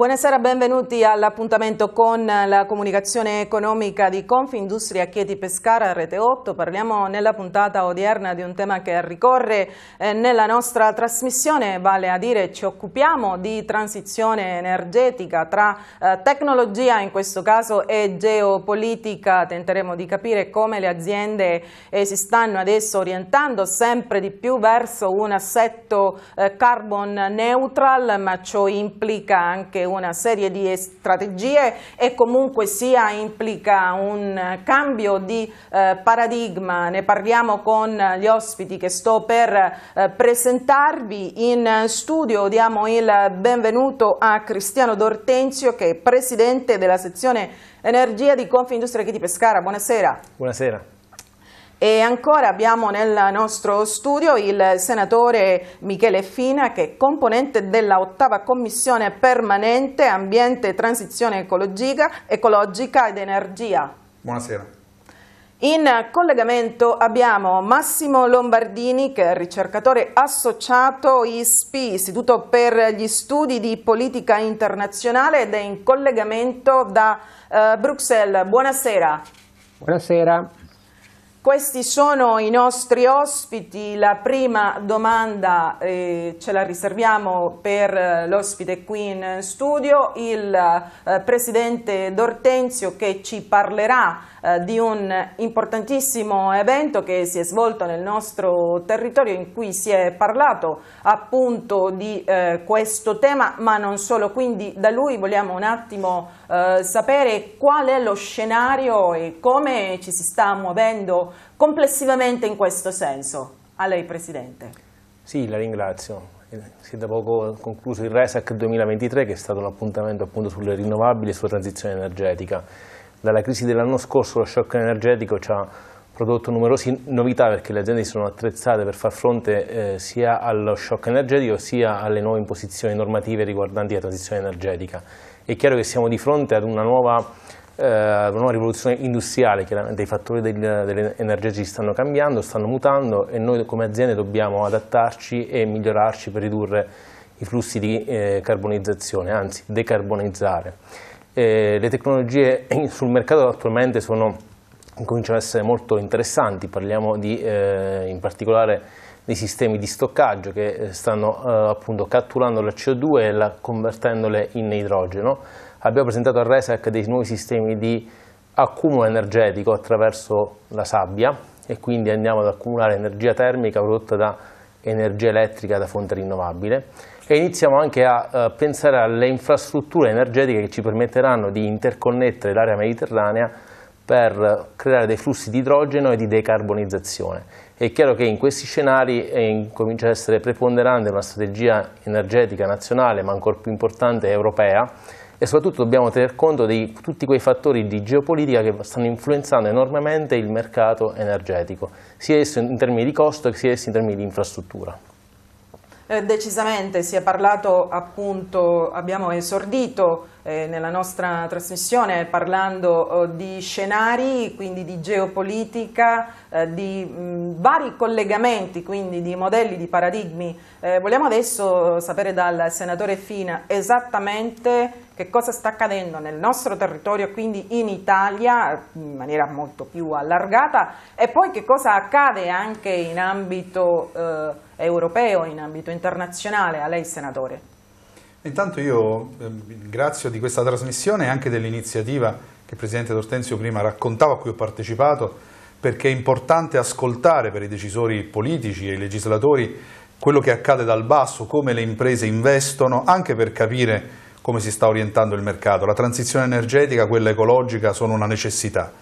Buonasera, benvenuti all'appuntamento con la comunicazione economica di Confindustria Chieti Pescara, Rete 8. Parliamo nella puntata odierna di un tema che ricorre eh, nella nostra trasmissione, vale a dire ci occupiamo di transizione energetica tra eh, tecnologia in questo caso e geopolitica. Tenteremo di capire come le aziende eh, si stanno adesso orientando sempre di più verso un assetto carbon neutral, ma ciò implica anche una serie di strategie e comunque sia implica un cambio di eh, paradigma. Ne parliamo con gli ospiti che sto per eh, presentarvi in studio. Diamo il benvenuto a Cristiano D'Ortenzio che è presidente della sezione Energia di Confindustria Chiti Pescara. Buonasera. Buonasera. E ancora abbiamo nel nostro studio il senatore Michele Fina che è componente della ottava commissione permanente ambiente, transizione ecologica, ecologica ed energia. Buonasera. In collegamento abbiamo Massimo Lombardini che è ricercatore associato ISPI, Istituto per gli Studi di Politica Internazionale ed è in collegamento da eh, Bruxelles. Buonasera. Buonasera. Questi sono i nostri ospiti, la prima domanda eh, ce la riserviamo per eh, l'ospite qui in studio, il eh, presidente D'Ortenzio che ci parlerà eh, di un importantissimo evento che si è svolto nel nostro territorio in cui si è parlato appunto di eh, questo tema ma non solo, quindi da lui vogliamo un attimo eh, sapere qual è lo scenario e come ci si sta muovendo complessivamente in questo senso. A lei Presidente. Sì, la ringrazio. Eh, si è da poco concluso il RESAC 2023 che è stato l'appuntamento sulle rinnovabili e sulla transizione energetica. Dalla crisi dell'anno scorso lo shock energetico ci ha prodotto numerose novità perché le aziende si sono attrezzate per far fronte eh, sia allo shock energetico sia alle nuove imposizioni normative riguardanti la transizione energetica. È chiaro che siamo di fronte ad una nuova, eh, una nuova rivoluzione industriale, chiaramente i fattori del, delle energie stanno cambiando, stanno mutando e noi come aziende dobbiamo adattarci e migliorarci per ridurre i flussi di eh, carbonizzazione, anzi decarbonizzare. Eh, le tecnologie sul mercato attualmente sono, cominciano ad essere molto interessanti, parliamo di, eh, in particolare di dei sistemi di stoccaggio che eh, stanno eh, appunto catturando la CO2 e la, convertendole in idrogeno. Abbiamo presentato al RESAC dei nuovi sistemi di accumulo energetico attraverso la sabbia e quindi andiamo ad accumulare energia termica prodotta da energia elettrica da fonte rinnovabile e iniziamo anche a eh, pensare alle infrastrutture energetiche che ci permetteranno di interconnettere l'area mediterranea per eh, creare dei flussi di idrogeno e di decarbonizzazione è chiaro che in questi scenari eh, comincia ad essere preponderante una strategia energetica nazionale, ma ancora più importante europea, e soprattutto dobbiamo tener conto di tutti quei fattori di geopolitica che stanno influenzando enormemente il mercato energetico, sia esso in termini di costo sia esso in termini di infrastruttura. Eh, decisamente si è parlato appunto, abbiamo esordito eh, nella nostra trasmissione parlando eh, di scenari, quindi di geopolitica, eh, di mh, vari collegamenti, quindi di modelli, di paradigmi. Eh, vogliamo adesso sapere dal senatore Fina esattamente che cosa sta accadendo nel nostro territorio, quindi in Italia in maniera molto più allargata e poi che cosa accade anche in ambito eh, europeo, in ambito internazionale. A lei, senatore. Intanto io ehm, ringrazio di questa trasmissione e anche dell'iniziativa che il Presidente D'Ortenzio prima raccontava, a cui ho partecipato, perché è importante ascoltare per i decisori politici e i legislatori quello che accade dal basso, come le imprese investono, anche per capire come si sta orientando il mercato. La transizione energetica, quella ecologica, sono una necessità,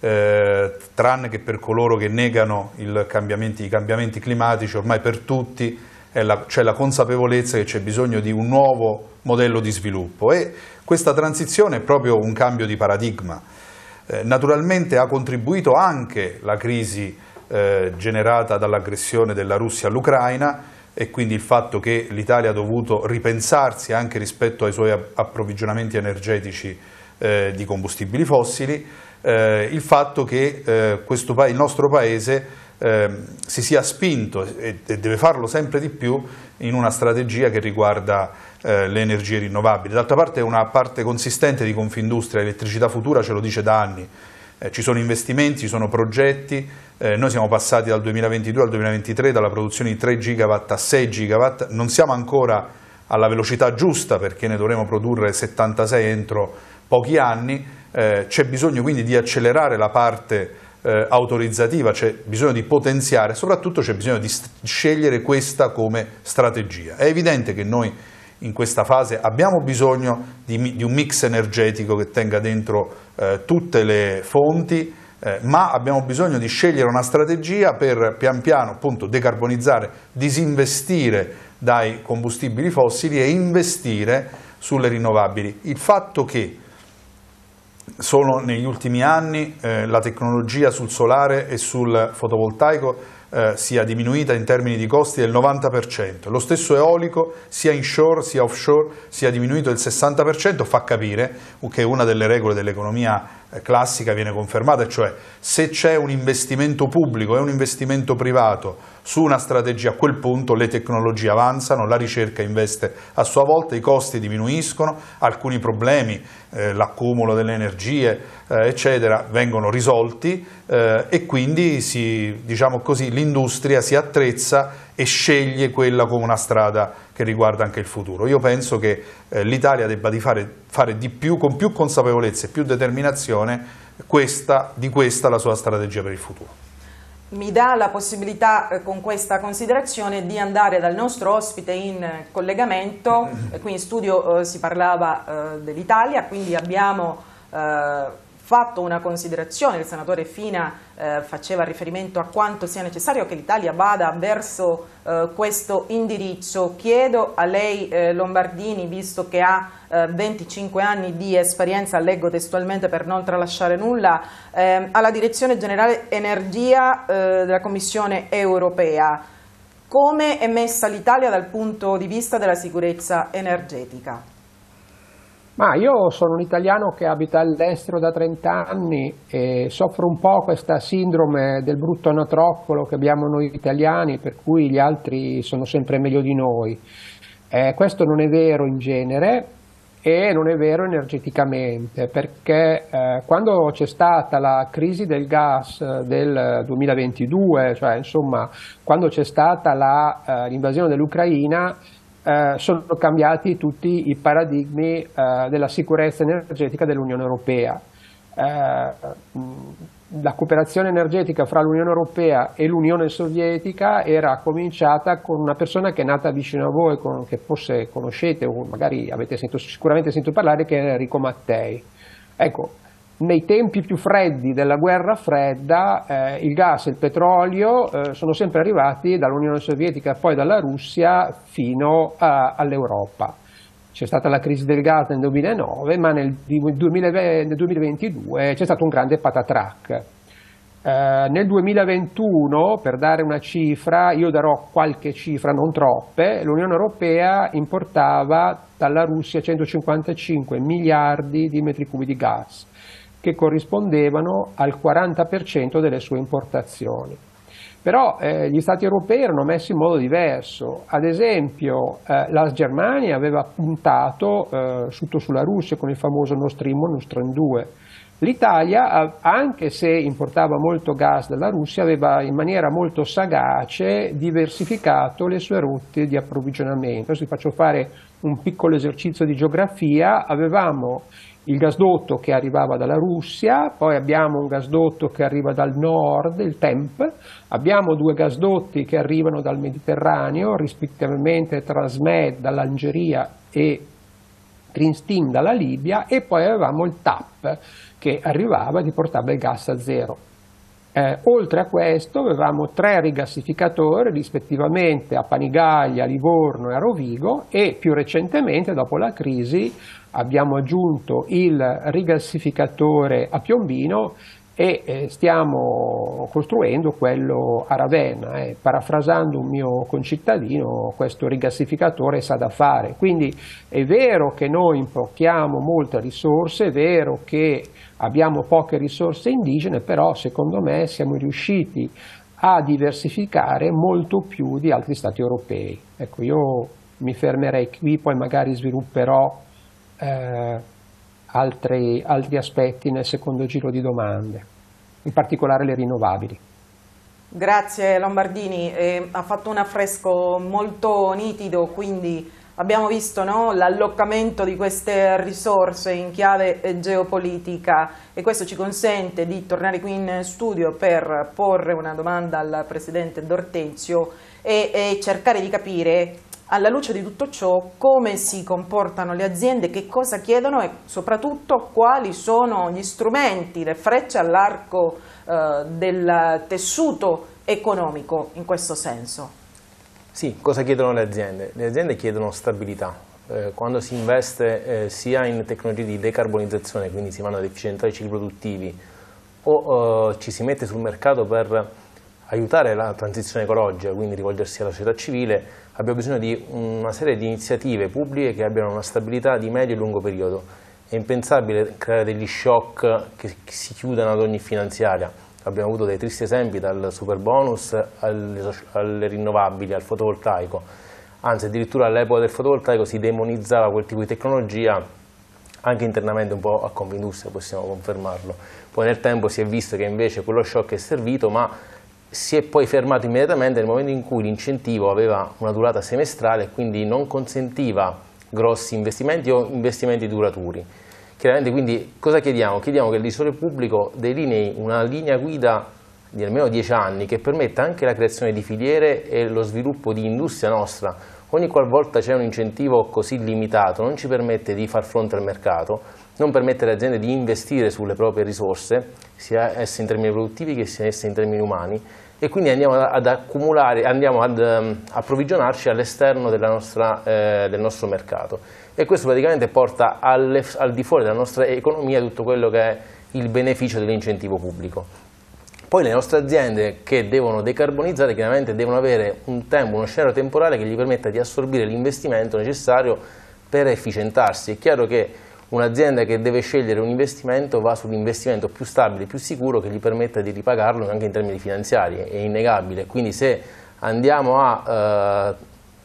eh, tranne che per coloro che negano cambiamenti, i cambiamenti climatici, ormai per tutti c'è la, la consapevolezza che c'è bisogno di un nuovo modello di sviluppo e questa transizione è proprio un cambio di paradigma. Eh, naturalmente ha contribuito anche la crisi eh, generata dall'aggressione della Russia all'Ucraina, e quindi il fatto che l'Italia ha dovuto ripensarsi anche rispetto ai suoi approvvigionamenti energetici eh, di combustibili fossili, eh, il fatto che eh, questo, il nostro Paese eh, si sia spinto e, e, deve farlo sempre di più in una strategia che riguarda eh, le energie rinnovabili. D'altra parte una parte consistente di Confindustria, Elettricità futura ce lo dice da anni, eh, ci sono investimenti, ci sono progetti, eh, noi siamo passati dal 2022 al 2023 dalla produzione di 3 gigawatt a 6 gigawatt, non siamo ancora alla velocità giusta perché ne dovremo produrre 76 entro pochi anni, eh, c'è bisogno quindi di accelerare la parte eh, autorizzativa, c'è bisogno di potenziare, soprattutto c'è bisogno di scegliere questa come strategia. È evidente che noi in questa fase abbiamo bisogno di, di un mix energetico che tenga dentro eh, tutte le fonti, eh, ma abbiamo bisogno di scegliere una strategia per pian piano appunto, decarbonizzare, disinvestire dai combustibili fossili e investire sulle rinnovabili. Il fatto che solo negli ultimi anni eh, la tecnologia sul solare e sul fotovoltaico eh, sia diminuita in termini di costi del 90%, lo stesso eolico sia inshore sia offshore sia diminuito del 60%, fa capire che una delle regole dell'economia eh, classica viene confermata, cioè se c'è un investimento pubblico e un investimento privato su una strategia, a quel punto le tecnologie avanzano, la ricerca investe a sua volta, i costi diminuiscono, alcuni problemi, eh, l'accumulo delle energie, eh, eccetera, vengono risolti eh, e quindi diciamo l'industria si attrezza e sceglie quella come una strada che riguarda anche il futuro. Io penso che eh, l'Italia debba di fare, fare, di più, con più consapevolezza e più determinazione, questa, di questa la sua strategia per il futuro mi dà la possibilità eh, con questa considerazione di andare dal nostro ospite in collegamento, qui in studio eh, si parlava eh, dell'Italia, quindi abbiamo eh, fatto una considerazione, il senatore Fina eh, faceva riferimento a quanto sia necessario che l'Italia vada verso eh, questo indirizzo. Chiedo a lei eh, Lombardini, visto che ha 25 eh, anni di esperienza, leggo testualmente per non tralasciare nulla, ehm, alla Direzione Generale Energia eh, della Commissione Europea, come è messa l'Italia dal punto di vista della sicurezza energetica? Ma io sono un italiano che abita all'estero da 30 anni e soffro un po' questa sindrome del brutto anatroccolo che abbiamo noi italiani, per cui gli altri sono sempre meglio di noi. Eh, questo non è vero in genere e non è vero energeticamente, perché eh, quando c'è stata la crisi del gas eh, del 2022, cioè insomma quando c'è stata la, eh, l'invasione dell'Ucraina, eh, sono cambiati tutti i paradigmi eh, della sicurezza energetica dell'Unione Europea. Eh, la cooperazione energetica fra l'Unione Europea e l'Unione Sovietica era cominciata con una persona che è nata vicino a voi, con, che forse conoscete o magari avete sentito, sicuramente sentito parlare, che è Enrico Mattei. Ecco, nei tempi più freddi della guerra fredda eh, il gas e il petrolio eh, sono sempre arrivati dall'Unione Sovietica, poi dalla Russia fino a, all'Europa. C'è stata la crisi del gas nel 2009, ma nel, 2020, nel 2022 c'è stato un grande patatrack. Eh, nel 2021, per dare una cifra, io darò qualche cifra, non troppe, l'Unione Europea importava dalla Russia 155 miliardi di metri cubi di gas che corrispondevano al 40% delle sue importazioni. Però eh, gli stati europei erano messi in modo diverso, ad esempio eh, la Germania aveva puntato eh, sotto sulla Russia con il famoso Nord Stream 1 Nord Stream 2, L'Italia, anche se importava molto gas dalla Russia, aveva in maniera molto sagace diversificato le sue rotte di approvvigionamento. Se vi faccio fare un piccolo esercizio di geografia, avevamo il gasdotto che arrivava dalla Russia, poi abbiamo un gasdotto che arriva dal nord, il TEMP, abbiamo due gasdotti che arrivano dal Mediterraneo, rispettivamente Transmed dall'Algeria e Trinstim dalla Libia e poi avevamo il TAP che arrivava e portava il gas a zero. Eh, oltre a questo avevamo tre rigassificatori rispettivamente a Panigaglia, Livorno e a Rovigo e più recentemente dopo la crisi abbiamo aggiunto il rigassificatore a Piombino e eh, stiamo costruendo quello a Ravenna. Eh. Parafrasando un mio concittadino, questo rigassificatore sa da fare. Quindi è vero che noi importiamo molte risorse, è vero che abbiamo poche risorse indigene, però secondo me siamo riusciti a diversificare molto più di altri stati europei. Ecco, io mi fermerei qui, poi magari svilupperò eh, altri, altri aspetti nel secondo giro di domande, in particolare le rinnovabili. Grazie Lombardini, eh, ha fatto un affresco molto nitido, quindi abbiamo visto no, l'allocamento di queste risorse in chiave geopolitica e questo ci consente di tornare qui in studio per porre una domanda al Presidente Dortenzio e, e cercare di capire alla luce di tutto ciò come si comportano le aziende, che cosa chiedono e soprattutto quali sono gli strumenti, le frecce all'arco eh, del tessuto economico in questo senso. Sì, cosa chiedono le aziende? Le aziende chiedono stabilità. Eh, quando si investe eh, sia in tecnologie di decarbonizzazione, quindi si vanno ad efficientare i cicli produttivi, o eh, ci si mette sul mercato per aiutare la transizione ecologica, quindi rivolgersi alla società civile, abbiamo bisogno di una serie di iniziative pubbliche che abbiano una stabilità di medio e lungo periodo. È impensabile creare degli shock che si chiudano ad ogni finanziaria. Abbiamo avuto dei tristi esempi dal super bonus alle, alle rinnovabili, al fotovoltaico. Anzi, addirittura all'epoca del fotovoltaico si demonizzava quel tipo di tecnologia anche internamente un po' a Confindustria possiamo confermarlo. Poi nel tempo si è visto che invece quello shock è servito, ma si è poi fermato immediatamente nel momento in cui l'incentivo aveva una durata semestrale e quindi non consentiva grossi investimenti o investimenti duraturi. Chiaramente quindi cosa chiediamo? Chiediamo che l'editore pubblico delinei una linea guida di almeno 10 anni che permetta anche la creazione di filiere e lo sviluppo di industria nostra. Ogni qualvolta c'è un incentivo così limitato non ci permette di far fronte al mercato non permette alle aziende di investire sulle proprie risorse, sia esse in termini produttivi che sia esse in termini umani, e quindi andiamo ad accumulare, andiamo ad um, approvvigionarci all'esterno eh, del nostro mercato. E questo praticamente porta alle, al di fuori della nostra economia tutto quello che è il beneficio dell'incentivo pubblico. Poi le nostre aziende che devono decarbonizzare chiaramente devono avere un tempo, uno scenario temporale che gli permetta di assorbire l'investimento necessario per efficientarsi. È chiaro che un'azienda che deve scegliere un investimento va sull'investimento più stabile, più sicuro che gli permetta di ripagarlo anche in termini finanziari, è innegabile. Quindi se andiamo a eh,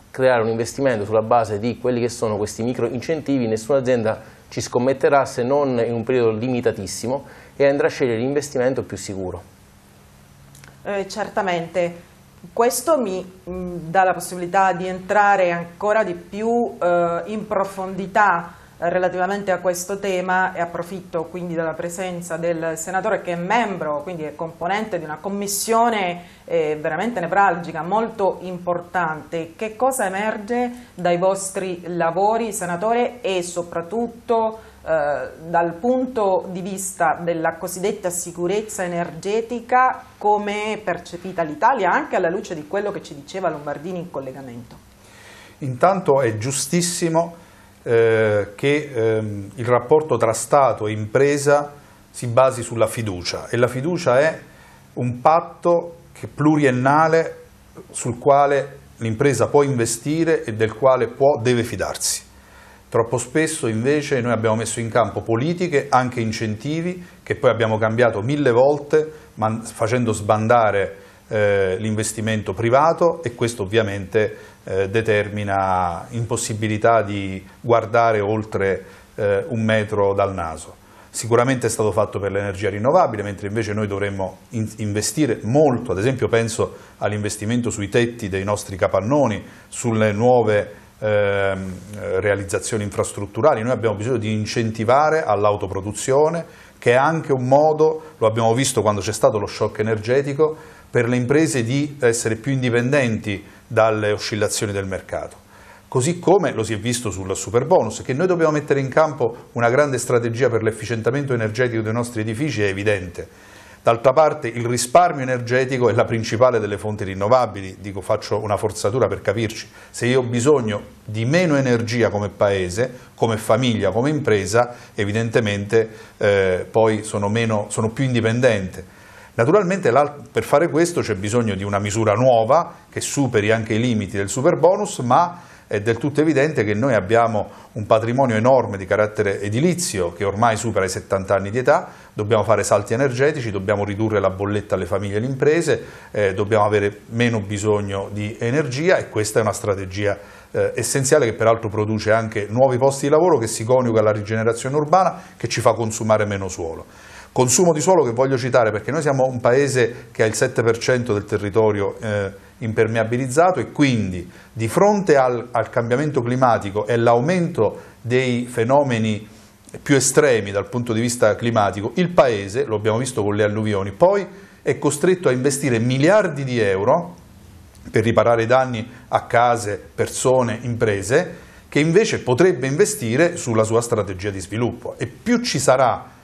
creare un investimento sulla base di quelli che sono questi micro incentivi, nessuna azienda ci scommetterà se non in un periodo limitatissimo e andrà a scegliere l'investimento più sicuro. Eh, certamente, questo mi mh, mm, dà la possibilità di entrare ancora di più eh, in profondità relativamente a questo tema e approfitto quindi della presenza del senatore che è membro, quindi è componente di una commissione eh, veramente nevralgica, molto importante. Che cosa emerge dai vostri lavori, senatore, e soprattutto eh, dal punto di vista della cosiddetta sicurezza energetica come è percepita l'Italia anche alla luce di quello che ci diceva Lombardini in collegamento? Intanto è giustissimo eh, che ehm, il rapporto tra Stato e impresa si basi sulla fiducia e la fiducia è un patto pluriennale sul quale l'impresa può investire e del quale può, deve fidarsi. Troppo spesso invece noi abbiamo messo in campo politiche, anche incentivi, che poi abbiamo cambiato mille volte, facendo sbandare eh, l'investimento privato e questo ovviamente eh, determina impossibilità di guardare oltre eh, un metro dal naso. Sicuramente è stato fatto per l'energia rinnovabile, mentre invece noi dovremmo in investire molto, ad esempio penso all'investimento sui tetti dei nostri capannoni, sulle nuove ehm, realizzazioni infrastrutturali, noi abbiamo bisogno di incentivare all'autoproduzione che è anche un modo, lo abbiamo visto quando c'è stato lo shock energetico, per le imprese di essere più indipendenti dalle oscillazioni del mercato. Così come lo si è visto sul super bonus, che noi dobbiamo mettere in campo una grande strategia per l'efficientamento energetico dei nostri edifici è evidente. D'altra parte il risparmio energetico è la principale delle fonti rinnovabili, dico faccio una forzatura per capirci, se io ho bisogno di meno energia come paese, come famiglia, come impresa, evidentemente eh, poi sono, meno, sono più indipendente Naturalmente per fare questo c'è bisogno di una misura nuova che superi anche i limiti del super bonus, ma è del tutto evidente che noi abbiamo un patrimonio enorme di carattere edilizio che ormai supera i 70 anni di età, dobbiamo fare salti energetici, dobbiamo ridurre la bolletta alle famiglie e alle imprese, eh, dobbiamo avere meno bisogno di energia e questa è una strategia eh, essenziale che peraltro produce anche nuovi posti di lavoro che si coniuga alla rigenerazione urbana che ci fa consumare meno suolo. Consumo di suolo che voglio citare perché noi siamo un paese che ha il 7% del territorio eh, impermeabilizzato e quindi di fronte al, al cambiamento climatico e all'aumento dei fenomeni più estremi dal punto di vista climatico, il paese, lo abbiamo visto con le alluvioni, poi è costretto a investire miliardi di euro per riparare i danni a case, persone, imprese, che invece potrebbe investire sulla sua strategia di sviluppo. E più ci sarà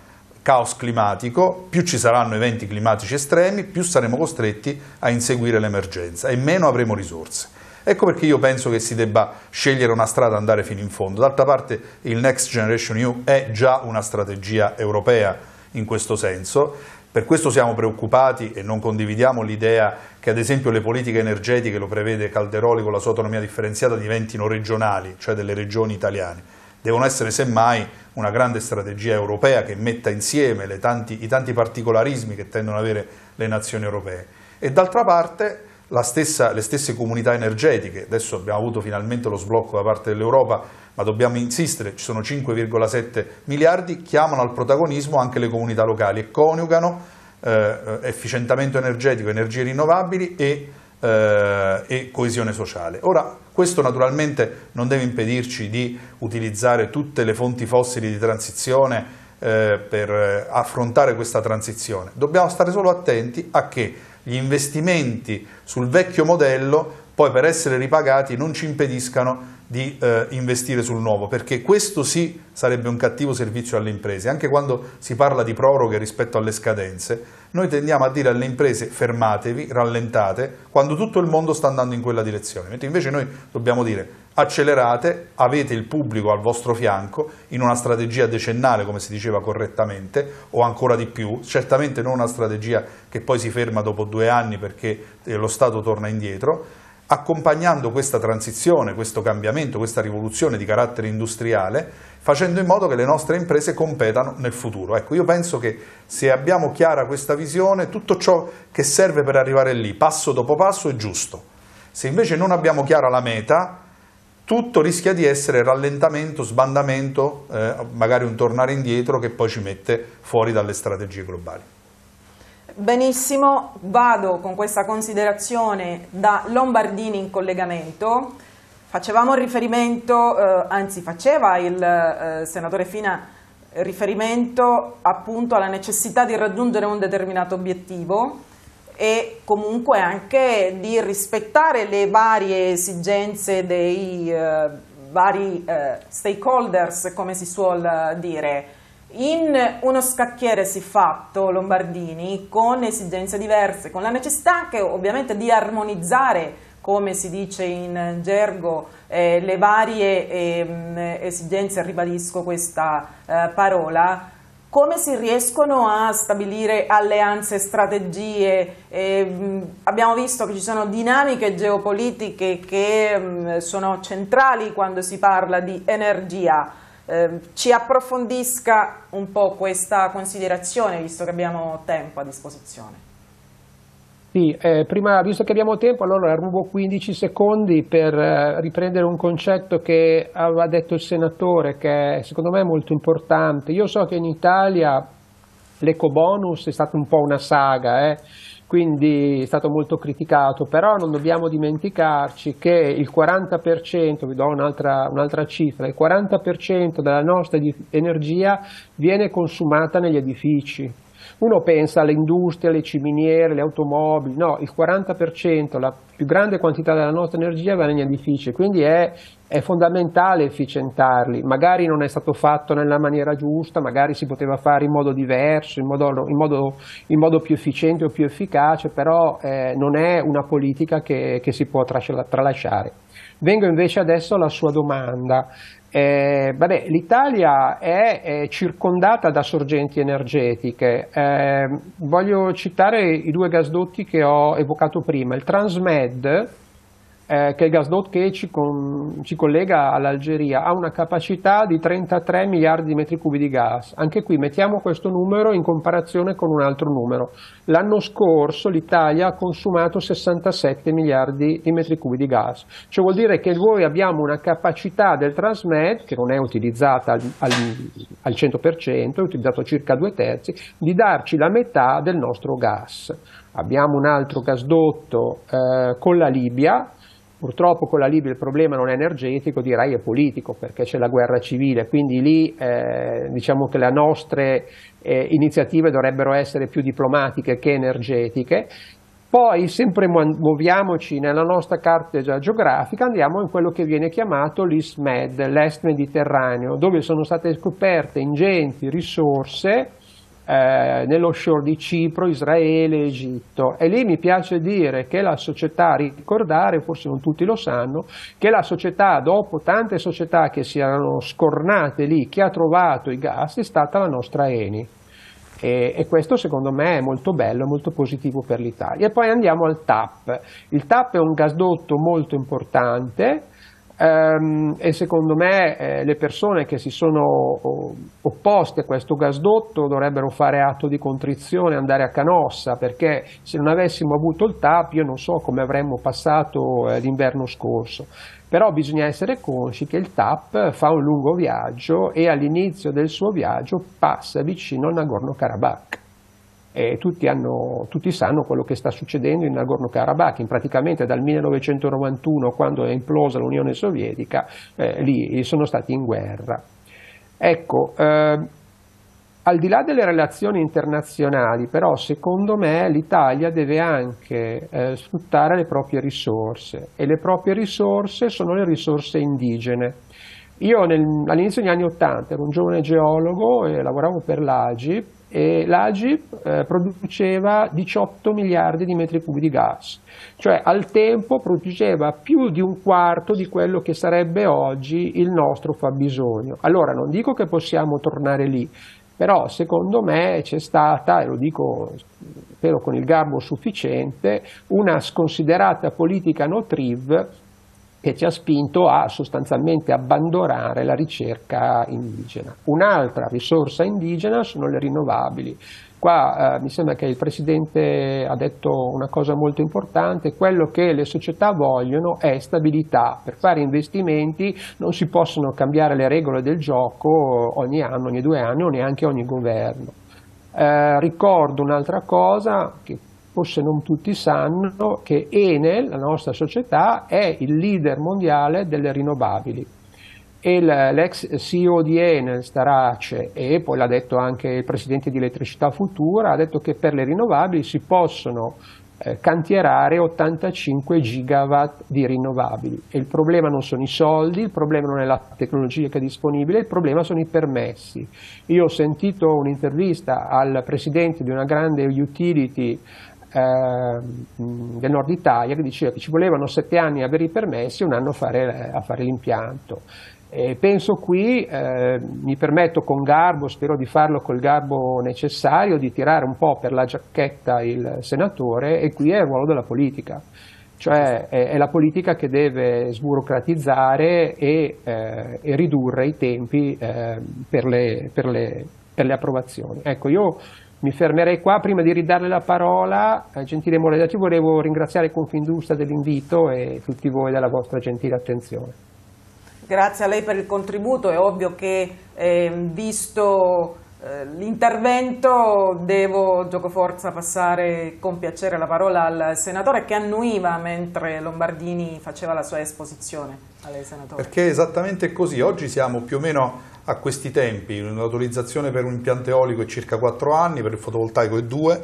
caos climatico, più ci saranno eventi climatici estremi, più saremo costretti a inseguire l'emergenza e meno avremo risorse. Ecco perché io penso che si debba scegliere una strada e andare fino in fondo. D'altra parte il Next Generation EU è già una strategia europea in questo senso, per questo siamo preoccupati e non condividiamo l'idea che ad esempio le politiche energetiche, lo prevede Calderoli con la sua autonomia differenziata, diventino regionali, cioè delle regioni italiane devono essere semmai una grande strategia europea che metta insieme tanti, i tanti particolarismi che tendono ad avere le nazioni europee. E d'altra parte stessa, le stesse comunità energetiche, adesso abbiamo avuto finalmente lo sblocco da parte dell'Europa, ma dobbiamo insistere, ci sono 5,7 miliardi, chiamano al protagonismo anche le comunità locali e coniugano eh, efficientamento energetico, energie rinnovabili e eh, e coesione sociale. Ora, questo naturalmente non deve impedirci di utilizzare tutte le fonti fossili di transizione eh, per affrontare questa transizione. Dobbiamo stare solo attenti a che gli investimenti sul vecchio modello poi per essere ripagati non ci impediscano di eh, investire sul nuovo, perché questo sì sarebbe un cattivo servizio alle imprese, anche quando si parla di proroghe rispetto alle scadenze, noi tendiamo a dire alle imprese fermatevi, rallentate, quando tutto il mondo sta andando in quella direzione, mentre invece noi dobbiamo dire accelerate, avete il pubblico al vostro fianco in una strategia decennale, come si diceva correttamente, o ancora di più, certamente non una strategia che poi si ferma dopo due anni perché eh, lo Stato torna indietro, accompagnando questa transizione, questo cambiamento, questa rivoluzione di carattere industriale, facendo in modo che le nostre imprese competano nel futuro. Ecco, io penso che se abbiamo chiara questa visione, tutto ciò che serve per arrivare lì, passo dopo passo, è giusto. Se invece non abbiamo chiara la meta, tutto rischia di essere rallentamento, sbandamento, eh, magari un tornare indietro che poi ci mette fuori dalle strategie globali. Benissimo, vado con questa considerazione da Lombardini in collegamento. Facevamo riferimento, eh, anzi faceva il eh, senatore Fina riferimento appunto alla necessità di raggiungere un determinato obiettivo e comunque anche di rispettare le varie esigenze dei eh, vari eh, stakeholders, come si suol dire in uno scacchiere si fatto Lombardini con esigenze diverse, con la necessità anche ovviamente di armonizzare come si dice in gergo, eh, le varie eh, esigenze, ribadisco questa eh, parola, come si riescono a stabilire alleanze, strategie. Eh, abbiamo visto che ci sono dinamiche geopolitiche che mh, mm, sono centrali quando si parla di energia. Ehm, ci approfondisca un po' questa considerazione, visto che abbiamo tempo a disposizione. Sì, eh, prima, visto che abbiamo tempo, allora rubo 15 secondi per eh, riprendere un concetto che aveva detto il senatore, che secondo me è molto importante. Io so che in Italia l'ecobonus è stata un po' una saga, eh? quindi è stato molto criticato, però non dobbiamo dimenticarci che il 40%, vi do un'altra, un'altra cifra, il 40% della nostra energia viene consumata negli edifici, uno pensa alle industrie, alle ciminiere, alle automobili, no, il 40%, la più grande quantità della nostra energia va negli edifici, quindi è, è fondamentale efficientarli. Magari non è stato fatto nella maniera giusta, magari si poteva fare in modo diverso, in modo, in modo, in modo più efficiente o più efficace, però eh, non è una politica che, che si può tralasciare. Vengo invece adesso alla sua domanda. Eh, L'Italia è, è, circondata da sorgenti energetiche. Eh, voglio citare i due gasdotti che ho evocato prima, il Transmed eh, che il gas che ci, con, ci collega all'Algeria ha una capacità di 33 miliardi di metri cubi di gas. Anche qui mettiamo questo numero in comparazione con un altro numero. L'anno scorso l'Italia ha consumato 67 miliardi di metri cubi di gas. Ciò vuol dire che noi abbiamo una capacità del Transmed, che non è utilizzata al, al, al 100%, è utilizzata circa due terzi, di darci la metà del nostro gas. Abbiamo un altro gasdotto eh, con la Libia, Purtroppo con la Libia il problema non è energetico, direi è politico perché c'è la guerra civile, quindi lì eh, diciamo che le nostre eh, iniziative dovrebbero essere più diplomatiche che energetiche. Poi sempre muoviamoci nella nostra carta geografica, andiamo in quello che viene chiamato l'ISMED, l'Est Mediterraneo, dove sono state scoperte ingenti risorse eh, nello shore di Cipro, Israele Egitto. E lì mi piace dire che la società, ricordare, forse non tutti lo sanno, che la società, dopo tante società che si erano scornate lì, che ha trovato i gas è stata la nostra Eni. E, e, questo secondo me è molto bello, molto positivo per l'Italia. E poi andiamo al TAP. Il TAP è un gasdotto molto importante Ehm, e secondo me eh, le persone che si sono opposte a questo gasdotto dovrebbero fare atto di contrizione, andare a Canossa, perché se non avessimo avuto il TAP io non so come avremmo passato eh, l'inverno scorso. Però bisogna essere consci che il TAP fa un lungo viaggio e all'inizio del suo viaggio passa vicino al Nagorno-Karabakh eh, tutti, hanno, tutti, sanno quello che sta succedendo in Nagorno-Karabakh, in praticamente dal 1991 quando è implosa l'Unione Sovietica, eh, lì sono stati in guerra. Ecco, eh, al di là delle relazioni internazionali, però, secondo me l'Italia deve anche eh, sfruttare le proprie risorse e le proprie risorse sono le risorse indigene. Io all'inizio degli anni Ottanta ero un giovane geologo e lavoravo per l'AGIP e l'Agip eh, produceva 18 miliardi di metri cubi di gas, cioè al tempo produceva più di un quarto di quello che sarebbe oggi il nostro fabbisogno. Allora non dico che possiamo tornare lì, però secondo me c'è stata, e lo dico spero con il garbo sufficiente, una sconsiderata politica no-triv che ci ha spinto a sostanzialmente abbandonare la ricerca indigena. Un'altra risorsa indigena sono le rinnovabili. Qua eh, mi sembra che il Presidente ha detto una cosa molto importante, quello che le società vogliono è stabilità, per fare investimenti non si possono cambiare le regole del gioco ogni anno, ogni due anni o neanche ogni governo. Eh, ricordo un'altra cosa che forse non tutti sanno che Enel, la nostra società, è il leader mondiale delle rinnovabili. E l'ex CEO di Enel, Starace, e poi l'ha detto anche il presidente di Elettricità Futura, ha detto che per le rinnovabili si possono eh, cantierare 85 gigawatt di rinnovabili. E il problema non sono i soldi, il problema non è la tecnologia che è disponibile, il problema sono i permessi. Io ho sentito un'intervista al presidente di una grande utility Ehm, mm, del nord Italia che diceva che ci volevano sette anni a avere i permessi e un anno a fare, fare l'impianto. E penso qui, eh, mi permetto con garbo, spero di farlo col garbo necessario, di tirare un po' per la giacchetta il senatore e qui è il ruolo della politica, cioè è, è la politica che deve sburocratizzare e, eh, e ridurre i tempi eh, per, le, per, le, per, le, approvazioni. Ecco, io mi fermerei qua, prima di ridarle la parola, eh, gentile Moledati, volevo ringraziare Confindustria dell'invito e tutti voi della vostra gentile attenzione. Grazie a lei per il contributo, è ovvio che eh, visto eh, l'intervento devo gioco forza passare con piacere la parola al senatore che annuiva mentre Lombardini faceva la sua esposizione. A lei senatore. Perché è esattamente così, oggi siamo più o meno a questi tempi un'autorizzazione per un impianto eolico è circa 4 anni, per il fotovoltaico è 2,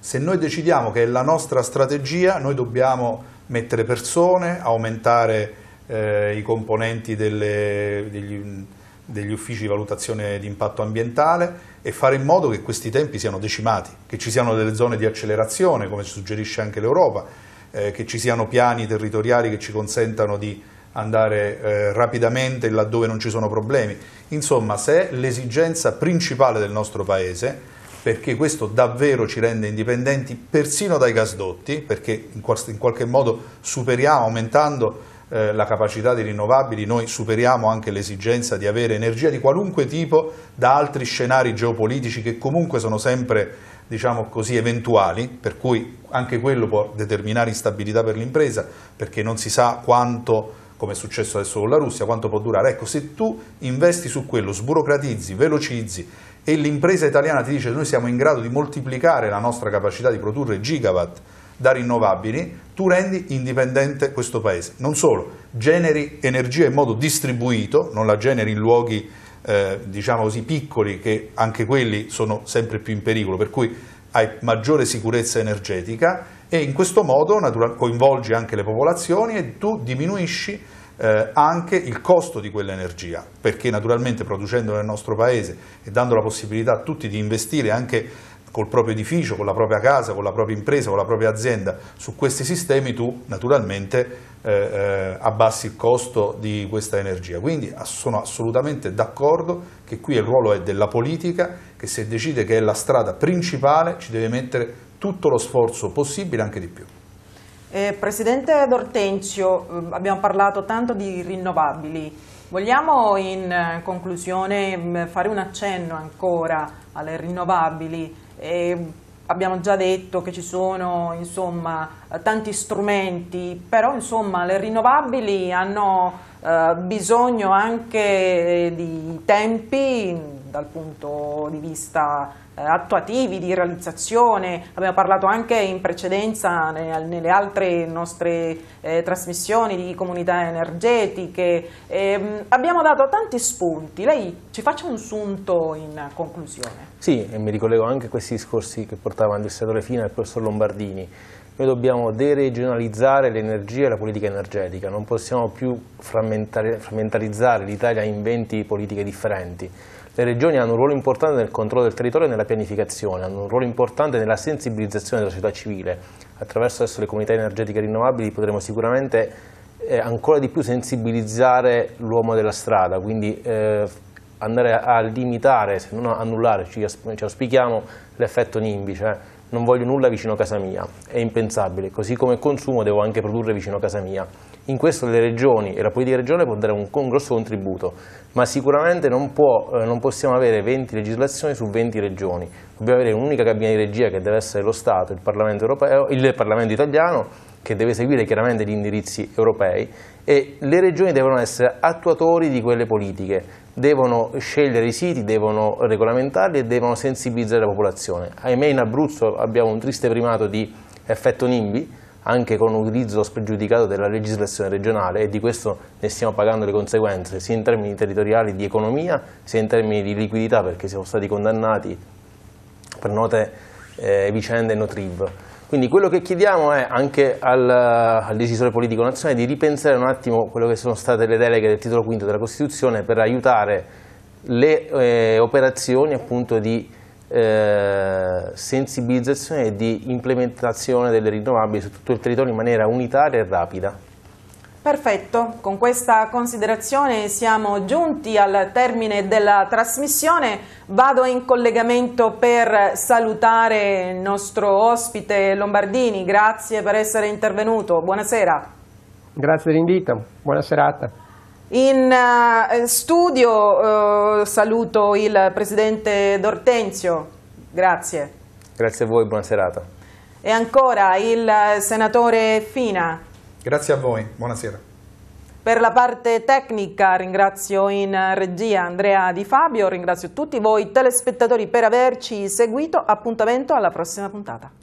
se noi decidiamo che è la nostra strategia, noi dobbiamo mettere persone, aumentare eh, i componenti delle, degli, degli uffici di valutazione di impatto ambientale e fare in modo che questi tempi siano decimati, che ci siano delle zone di accelerazione, come suggerisce anche l'Europa, eh, che ci siano piani territoriali che ci consentano di andare eh, rapidamente laddove non ci sono problemi. Insomma, se è l'esigenza principale del nostro Paese, perché questo davvero ci rende indipendenti persino dai gasdotti, perché in, qual in qualche modo superiamo, aumentando eh, la capacità di rinnovabili, noi superiamo anche l'esigenza di avere energia di qualunque tipo da altri scenari geopolitici che comunque sono sempre diciamo così, eventuali, per cui anche quello può determinare instabilità per l'impresa, perché non si sa quanto come è successo adesso con la Russia, quanto può durare. Ecco, se tu investi su quello, sburocratizzi, velocizzi e l'impresa italiana ti dice noi siamo in grado di moltiplicare la nostra capacità di produrre gigawatt da rinnovabili, tu rendi indipendente questo paese. Non solo, generi energia in modo distribuito, non la generi in luoghi eh, diciamo così piccoli che anche quelli sono sempre più in pericolo, per cui hai maggiore sicurezza energetica e in questo modo coinvolgi anche le popolazioni e tu diminuisci eh, anche il costo di quell'energia, perché naturalmente producendo nel nostro paese e dando la possibilità a tutti di investire anche col proprio edificio, con la propria casa, con la propria impresa, con la propria azienda, su questi sistemi tu naturalmente eh, eh, abbassi il costo di questa energia. Quindi sono assolutamente d'accordo che qui il ruolo è della politica, che se decide che è la strada principale ci deve mettere tutto lo sforzo possibile, anche di più. Eh, Presidente Dortenzio, mm, abbiamo parlato tanto di rinnovabili, vogliamo in eh, conclusione mm, fare un accenno ancora alle rinnovabili? Eh, abbiamo già detto che ci sono insomma, tanti strumenti, però insomma, le rinnovabili hanno eh, bisogno anche di tempi dal punto di vista eh, attuativi, di realizzazione, abbiamo parlato anche in precedenza ne, nelle altre nostre eh, trasmissioni di comunità energetiche, eh, abbiamo dato tanti spunti, lei ci faccia un sunto in conclusione. Sì, e mi ricollego anche a questi discorsi che portava il senatore Fina e il professor Lombardini, noi dobbiamo deregionalizzare l'energia e la politica energetica, non possiamo più frammentarizzare l'Italia in 20 politiche differenti, le regioni hanno un ruolo importante nel controllo del territorio e nella pianificazione, hanno un ruolo importante nella sensibilizzazione della società civile. Attraverso adesso le comunità energetiche rinnovabili potremo sicuramente eh, ancora di più sensibilizzare l'uomo della strada, quindi eh, andare a, a limitare, se non a annullare, ci, ci auspichiamo l'effetto NIMBY, cioè non voglio nulla vicino a casa mia, è impensabile, così come consumo devo anche produrre vicino a casa mia. In questo le regioni e la politica regionale può dare un, un grosso contributo, ma sicuramente non, può, eh, non, possiamo avere 20 legislazioni su 20 regioni, dobbiamo avere un'unica cabina di regia che deve essere lo Stato, il Parlamento, europeo, il Parlamento italiano, che deve seguire chiaramente gli indirizzi europei e le regioni devono essere attuatori di quelle politiche, devono scegliere i siti, devono regolamentarli e devono sensibilizzare la popolazione. Ahimè in Abruzzo abbiamo un triste primato di effetto NIMBY, anche con un utilizzo spregiudicato della legislazione regionale e di questo ne stiamo pagando le conseguenze sia in termini territoriali di economia sia in termini di liquidità perché siamo stati condannati per note eh, vicende no trib. Quindi quello che chiediamo è anche al, al decisore politico nazionale di ripensare un attimo quello che sono state le deleghe del titolo quinto della Costituzione per aiutare le eh, operazioni appunto di eh, sensibilizzazione e di implementazione delle rinnovabili su tutto il territorio in maniera unitaria e rapida. Perfetto, con questa considerazione siamo giunti al termine della trasmissione. Vado in collegamento per salutare il nostro ospite Lombardini. Grazie per essere intervenuto. Buonasera. Grazie dell'invito, buona serata. In eh, studio eh, saluto il presidente D'Ortenzio. Grazie. Grazie a voi, buona serata. E ancora il senatore Fina. Grazie a voi, buonasera. Per la parte tecnica ringrazio in regia Andrea Di Fabio, ringrazio tutti voi telespettatori per averci seguito, appuntamento alla prossima puntata.